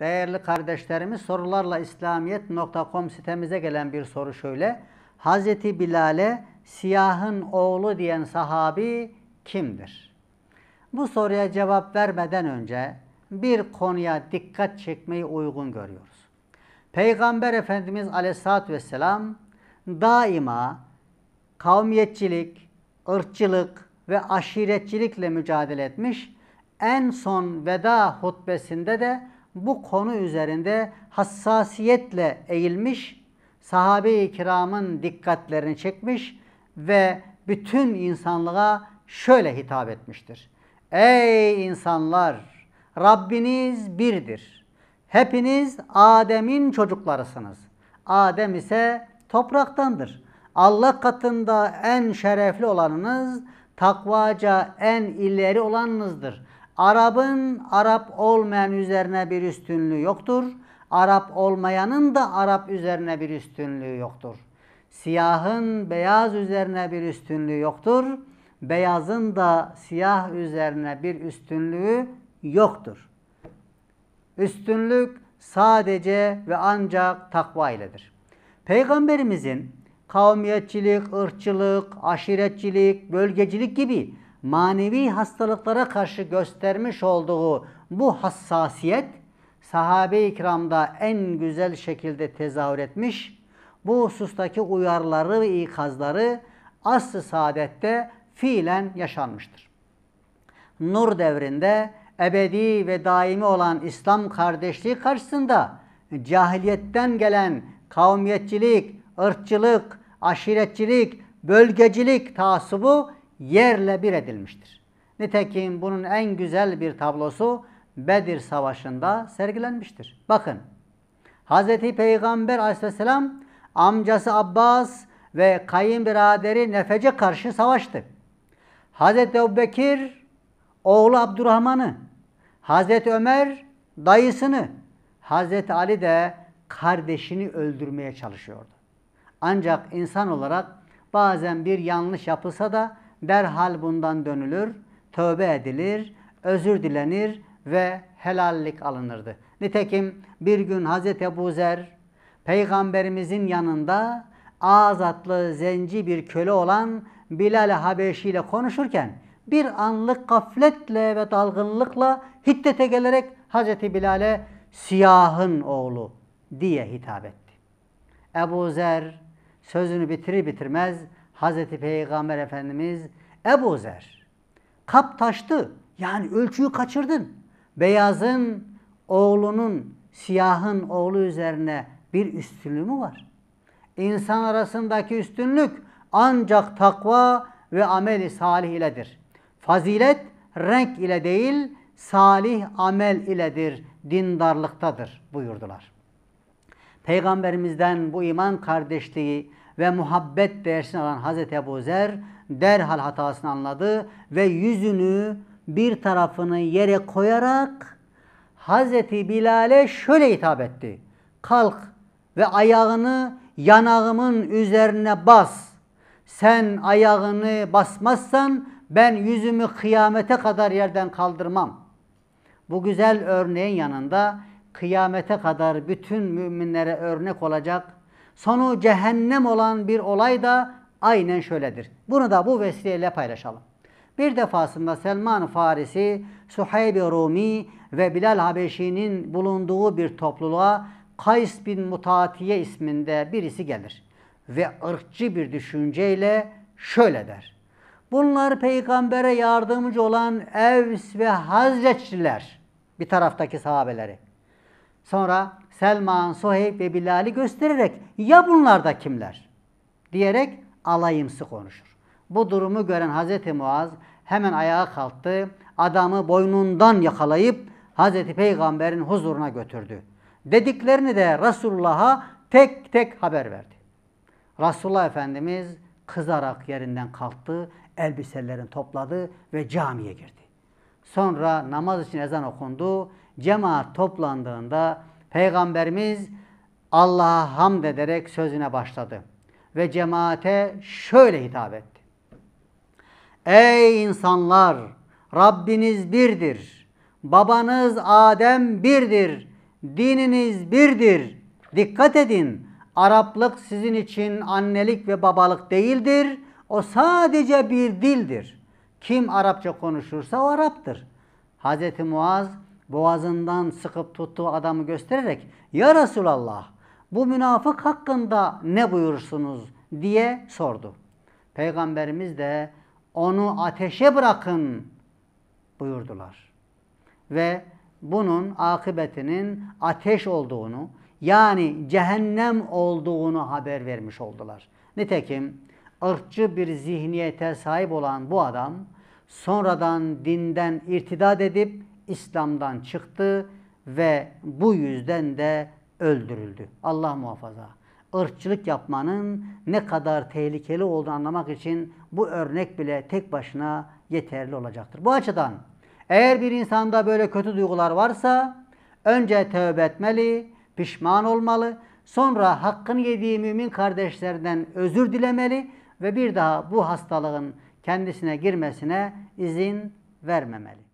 Değerli kardeşlerimiz sorularla İslamiyet.com sitemize gelen bir soru şöyle. Hazreti Bilal'e siyahın oğlu diyen sahabi kimdir? Bu soruya cevap vermeden önce bir konuya dikkat çekmeyi uygun görüyoruz. Peygamber Efendimiz Aleyhisselatü Vesselam daima kavmiyetçilik, ırkçılık ve aşiretçilikle mücadele etmiş. En son veda hutbesinde de bu konu üzerinde hassasiyetle eğilmiş, sahabe-i kiramın dikkatlerini çekmiş ve bütün insanlığa şöyle hitap etmiştir. Ey insanlar! Rabbiniz birdir. Hepiniz Adem'in çocuklarısınız. Adem ise topraktandır. Allah katında en şerefli olanınız, takvaca en ileri olanınızdır. Arap'ın Arap olmayan üzerine bir üstünlüğü yoktur. Arap olmayanın da Arap üzerine bir üstünlüğü yoktur. Siyahın beyaz üzerine bir üstünlüğü yoktur. Beyazın da siyah üzerine bir üstünlüğü yoktur. Üstünlük sadece ve ancak takva iledir. Peygamberimizin kavmiyetçilik, ırkçılık, aşiretçilik, bölgecilik gibi manevi hastalıklara karşı göstermiş olduğu bu hassasiyet sahabe-i kiramda en güzel şekilde tezahür etmiş. Bu husustaki uyarları ve ikazları asr-ı saadette fiilen yaşanmıştır. Nur devrinde ebedi ve daimi olan İslam kardeşliği karşısında cahiliyetten gelen kavmiyetçilik, ırkçılık, aşiretçilik, bölgecilik taasubu yerle bir edilmiştir. Nitekim bunun en güzel bir tablosu Bedir Savaşı'nda sergilenmiştir. Bakın Hz. Peygamber aleyhisselam amcası Abbas ve kayınbiraderi Nefece karşı savaştı. Hz. Ebubekir oğlu Abdurrahman'ı, Hz. Ömer dayısını, Hz. Ali de kardeşini öldürmeye çalışıyordu. Ancak insan olarak bazen bir yanlış yapılsa da derhal bundan dönülür, tövbe edilir, özür dilenir ve helallik alınırdı. Nitekim bir gün Hz. Ebu Zer peygamberimizin yanında azatlı zenci bir köle olan Bilal-i Habeşi ile konuşurken bir anlık gafletle ve dalgınlıkla hiddete gelerek Hazreti Bilal'e siyahın oğlu diye hitap etti. Ebu Zer sözünü bitirir bitirmez Hazreti Peygamber Efendimiz Ebu Zer. Kap taştı. Yani ölçüyü kaçırdın. Beyazın oğlunun, siyahın oğlu üzerine bir üstünlüğü mü var? İnsan arasındaki üstünlük ancak takva ve ameli salih iledir. Fazilet renk ile değil, salih amel iledir, dindarlıktadır buyurdular. Peygamberimizden bu iman kardeşliği ve muhabbet dersini alan Hazreti Ebu Zer derhal hatasını anladı ve yüzünü bir tarafını yere koyarak Hazreti Bilal'e şöyle hitap etti. Kalk ve ayağını yanağımın üzerine bas. Sen ayağını basmazsan ben yüzümü kıyamete kadar yerden kaldırmam. Bu güzel örneğin yanında kıyamete kadar bütün müminlere örnek olacak sonu cehennem olan bir olay da aynen şöyledir. Bunu da bu vesileyle paylaşalım. Bir defasında Selman Farisi, Suheyb-i Rumi ve Bilal Habeşi'nin bulunduğu bir topluluğa Kays bin Mutatiye isminde birisi gelir ve ırkçı bir düşünceyle şöyle der. Bunlar peygambere yardımcı olan Evs ve hazretçiler, bir taraftaki sahabeleri. Sonra Selman, Soheyb ve Bilal'i göstererek ya bunlar da kimler diyerek alayımsı konuşur. Bu durumu gören Hazreti Muaz hemen ayağa kalktı. Adamı boynundan yakalayıp Hazreti Peygamber'in huzuruna götürdü. Dediklerini de Resulullah'a tek tek haber verdi. Resulullah Efendimiz kızarak yerinden kalktı, elbiselerini topladı ve camiye girdi. Sonra namaz için ezan okundu cemaat toplandığında Peygamberimiz Allah'a hamd ederek sözüne başladı. Ve cemaate şöyle hitap etti. Ey insanlar! Rabbiniz birdir. Babanız Adem birdir. Dininiz birdir. Dikkat edin. Araplık sizin için annelik ve babalık değildir. O sadece bir dildir. Kim Arapça konuşursa o Arap'tır. Hz. Muaz boğazından sıkıp tuttuğu adamı göstererek Ya Resulallah bu münafık hakkında ne buyursunuz diye sordu. Peygamberimiz de onu ateşe bırakın buyurdular. Ve bunun akıbetinin ateş olduğunu yani cehennem olduğunu haber vermiş oldular. Nitekim ırkçı bir zihniyete sahip olan bu adam sonradan dinden irtidat edip İslam'dan çıktı ve bu yüzden de öldürüldü. Allah muhafaza. Irkçılık yapmanın ne kadar tehlikeli olduğunu anlamak için bu örnek bile tek başına yeterli olacaktır. Bu açıdan eğer bir insanda böyle kötü duygular varsa önce tövbe etmeli, pişman olmalı, sonra hakkını yediği mümin kardeşlerden özür dilemeli ve bir daha bu hastalığın kendisine girmesine izin vermemeli.